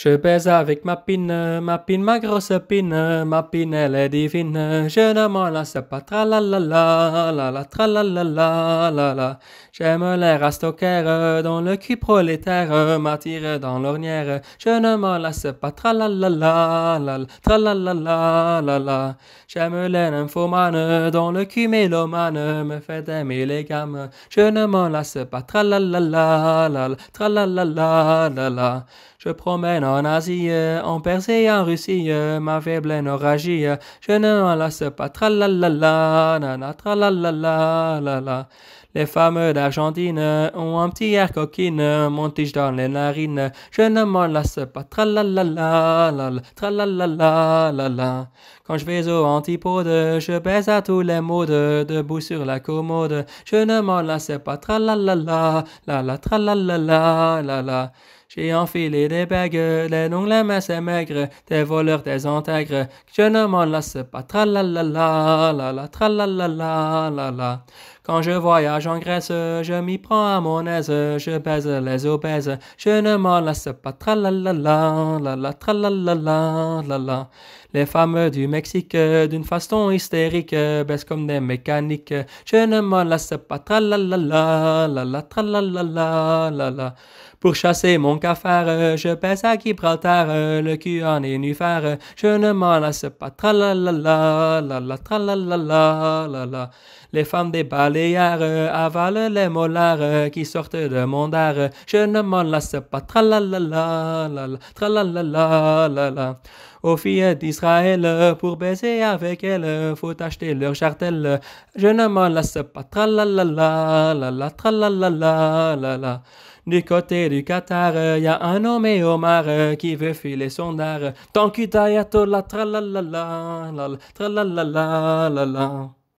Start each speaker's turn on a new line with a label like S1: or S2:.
S1: Je baise avec ma pine, ma pine, ma grosse pine, ma pine elle est divine, je ne m'en lasse pas, tra la la la, la la la la la, la J'aime les rastocaires, dont le cul prolétaire m'attire dans l'ornière, je ne m'en lasse pas, tra la la la, la la la J'aime les nymphomanes, dont le cul mélomane me fait aimer les gammes, je ne m'en lasse pas, tra la la la la, la la. Je promène en Asie, euh, en Persie, en Russie, euh, ma faible hémorragie, euh, je ne m'en lasse pas, la nana, la la la. Les femmes d'Argentine ont un petit air coquine, tige dans les narines, je ne m'en lasse pas. Tra la la la la tra la la la Quand je vais aux antipodes, je baise à tous les modes, debout sur la commode, je ne m'en lasse pas. Tra la la la la la, tra la la la la J'ai enfilé des bagues, les ongles les minces et maigres, des voleurs, des intègres, je ne m'en lasse pas. Tra la la la la la, tra la la la la la. Quand je voyage en Grèce, je m'y prends à mon aise, je baise les obèses, je ne m'en lasse pas, tralalala, la la, tralalala, la la. Les femmes du Mexique, d'une façon hystérique, baissent comme des mécaniques, je ne m'en lasse pas, tralalala, tralalala, la pour chasser mon cafard, euh, je pèse à qui euh, le cul en nénuphar, je ne m'en lasse pas. Tra la la la, la Les femmes euh, des balayards, avalent les molars qui sortent de mon dard, je ne m'en lasse pas. tralalala, la la Aux filles d'Israël, pour baiser avec elles, faut acheter leur chartel, Je ne m'en lasse pas. tralalala, la la la la. Du côté du Qatar, euh, y a un nommé Omar euh, qui veut filer son dar. Tant qu'il la tralalala, la tralalala, la la.